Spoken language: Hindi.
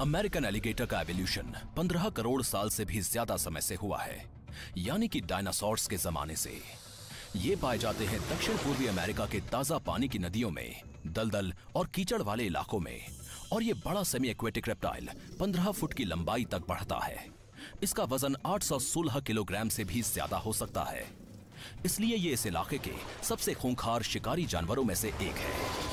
अमेरिकन एलिगेटर का एवोल्यूशन 15 करोड़ साल से भी ज्यादा समय से हुआ है यानी कि डायनासोर्स के जमाने से ये पाए जाते हैं दक्षिण पूर्वी अमेरिका के ताजा पानी की नदियों में दलदल और कीचड़ वाले इलाकों में और ये बड़ा सेमी एक्वेटिक रेप्टाइल 15 फुट की लंबाई तक बढ़ता है इसका वजन 816 किलोग्राम से भी ज्यादा हो सकता है इसलिए ये इस इलाके के सबसे खूंखार शिकारी जानवरों में से एक है